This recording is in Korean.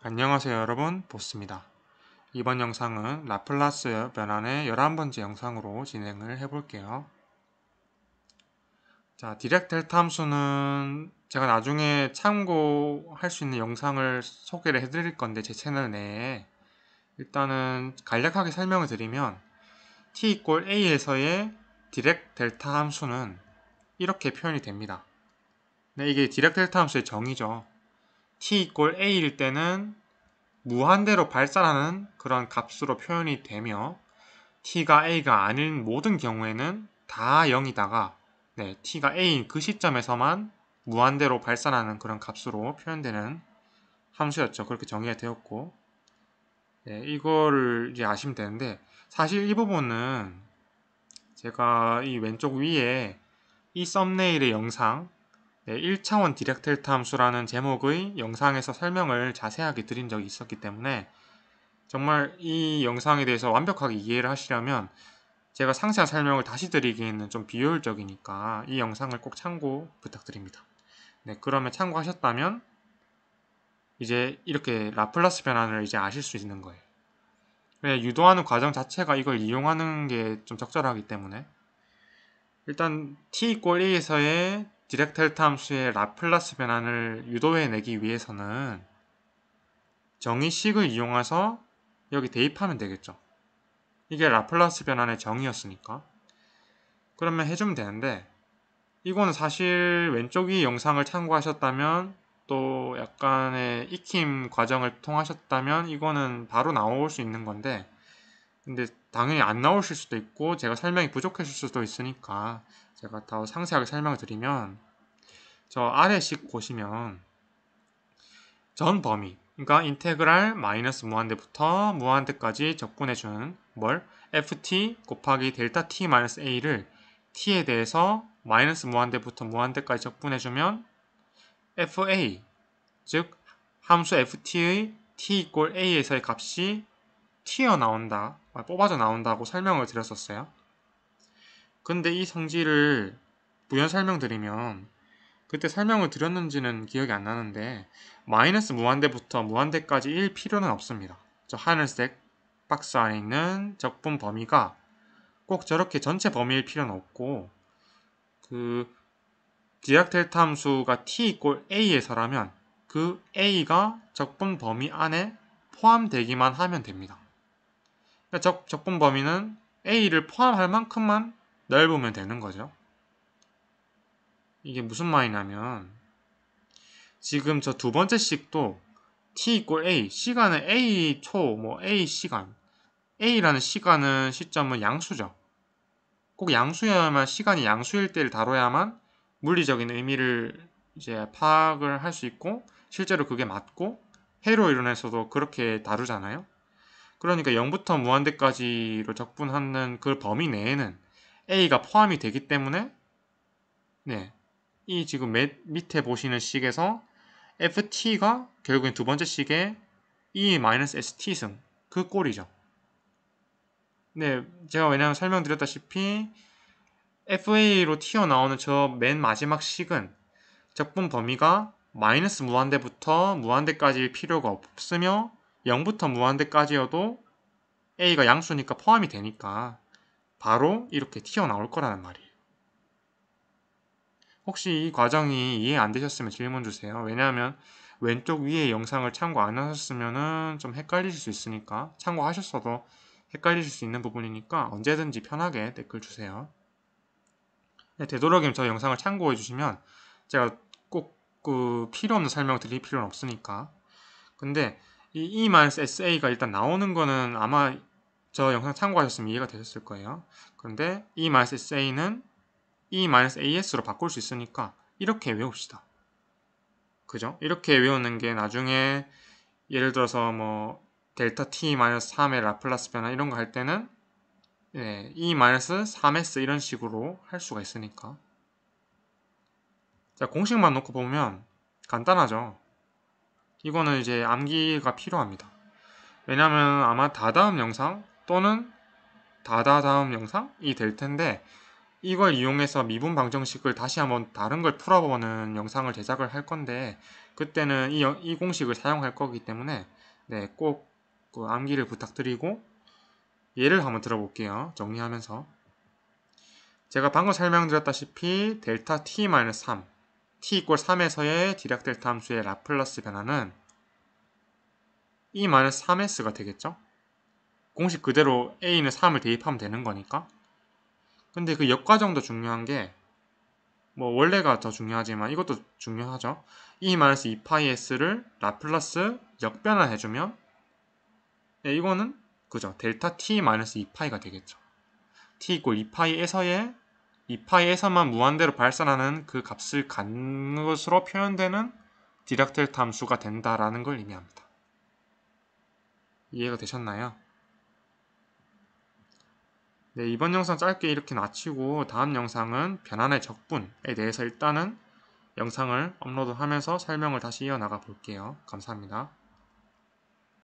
안녕하세요 여러분 보스입니다. 이번 영상은 라플라스 변환의 11번째 영상으로 진행을 해볼게요. 자, 디렉 델타 함수는 제가 나중에 참고할 수 있는 영상을 소개를 해드릴 건데 제 채널 내에 일단은 간략하게 설명을 드리면 t a에서의 디렉 델타 함수는 이렇게 표현이 됩니다. 네, 이게 디렉 델타 함수의 정의죠. t 이꼴 a일 때는 무한대로 발산하는 그런 값으로 표현이 되며 t가 a가 아닌 모든 경우에는 다 0이다가 네, t가 a인 그 시점에서만 무한대로 발산하는 그런 값으로 표현되는 함수였죠. 그렇게 정의가 되었고 네, 이거를 이제 아시면 되는데 사실 이 부분은 제가 이 왼쪽 위에 이 썸네일의 영상 1차원 디렉텔타 함수라는 제목의 영상에서 설명을 자세하게 드린 적이 있었기 때문에 정말 이 영상에 대해서 완벽하게 이해를 하시려면 제가 상세한 설명을 다시 드리기에는 좀 비효율적이니까 이 영상을 꼭 참고 부탁드립니다. 네, 그러면 참고하셨다면 이제 이렇게 라플라스 변환을 이제 아실 수 있는 거예요. 네, 유도하는 과정 자체가 이걸 이용하는 게 좀 적절하기 때문에 일단 t 이꼴 a에서의 디렉텔타 함수의 라플라스 변환을 유도해내기 위해서는 정의식을 이용해서 여기 대입하면 되겠죠. 이게 라플라스 변환의 정의였으니까. 그러면 해주면 되는데 이거는 사실 왼쪽 이 영상을 참고하셨다면 또 약간의 익힘 과정을 통하셨다면 이거는 바로 나올 수 있는 건데 근데 당연히 안 나오실 수도 있고 제가 설명이 부족했을 수도 있으니까 제가 더 상세하게 설명을 드리면 저 아래식 보시면 전 범위 그러니까 인테그랄 마이너스 무한대부터 무한대까지 접근해주는 뭘 ft 곱하기 델타 t 마이너스 a를 t에 대해서 마이너스 무한대부터 무한대까지 접근해주면 fa 즉 함수 ft의 t e a에서의 값이 튀어나온다 뽑아져 나온다고 설명을 드렸었어요. 근데 이 성질을 부연 설명드리면 그때 설명을 드렸는지는 기억이 안 나는데 마이너스 무한대부터 무한대까지 1 필요는 없습니다. 저 하늘색 박스 안에 있는 적분 범위가 꼭 저렇게 전체 범위일 필요는 없고 그기락 델타 함수가 t 이 a에서라면 그 a가 적분 범위 안에 포함되기만 하면 됩니다. 그러니까 적, 적분 범위는 A를 포함할 만큼만 넓으면 되는 거죠. 이게 무슨 말이냐면 지금 저 두 번째 식도 t 이꼴 a 시간은 a 초뭐 a 시간 a라는 시간은 시점은 양수죠. 꼭 양수여야만 시간이 양수일 때를 다뤄야만 물리적인 의미를 이제 파악을 할 수 있고 실제로 그게 맞고 회로 이론에서도 그렇게 다루잖아요. 그러니까 0부터 무한대까지로 적분하는 그 범위 내에는 A가 포함이 되기 때문에 네, 이 지금 밑에 보시는 식에서 ft가 결국엔 두 번째 식의 e-st승 그 꼴이죠. 네, 제가 왜냐하면 설명드렸다시피 fa로 튀어나오는 저 맨 마지막 식은 적분 범위가 마이너스 무한대부터 무한대까지 필요가 없으며 0부터 무한대까지여도 A가 양수니까 포함이 되니까 바로 이렇게 튀어나올 거라는 말이에요. 혹시 이 과정이 이해 안 되셨으면 질문 주세요. 왜냐하면 왼쪽 위에 영상을 참고 안 하셨으면 좀 헷갈리실 수 있으니까 참고하셨어도 헷갈리실 수 있는 부분이니까 언제든지 편하게 댓글 주세요. 네, 되도록이면 저 영상을 참고해 주시면 제가 꼭 그 필요 없는 설명 드릴 필요는 없으니까 근데 이 E-SA가 일단 나오는 거는 아마 저 영상 참고하셨으면 이해가 되셨을 거예요. 그런데 E-SA는 E-AS로 바꿀 수 있으니까 이렇게 외웁시다. 그죠? 이렇게 외우는 게 나중에 예를 들어서 뭐 델타 t-3의 라플라스 변화 이런 거 할 때는 예, e-3s 이런 식으로 할 수가 있으니까 자 공식만 놓고 보면 간단하죠 이거는 이제 암기가 필요합니다. 왜냐하면 아마 다다음 영상 또는 다다다음 영상이 될 텐데 이걸 이용해서 미분 방정식을 다시 한번 다른 걸 풀어보는 영상을 제작을 할 건데 그때는 이, 이 공식을 사용할 거기 때문에 네, 꼭그 암기를 부탁드리고 예를 한번 들어볼게요. 정리하면서 제가 방금 설명드렸다시피 델타 t-3 t 이꼴 3에서의 디락 델타 함수의 라플라스 변화는 e-3s가 되겠죠? 공식 그대로 a는 3을 대입하면 되는 거니까 근데 그 역과정도 중요한 게뭐 원래가 더 중요하지만 이것도 중요하죠 e-2파이s를 라플라스 역변화 해주면 네, 이거는 그죠 델타 t-2파이가 되겠죠 t 이꼴 2파이에서의 이 파에서만 무한대로 발산하는 그 값을 간 것으로 표현되는 디락텔 탐수가 된다라는 걸 의미합니다. 이해가 되셨나요? 네, 이번 영상 짧게 이렇게 마치고 다음 영상은 변환의 적분에 대해서 일단은 영상을 업로드하면서 설명을 다시 이어나가 볼게요. 감사합니다.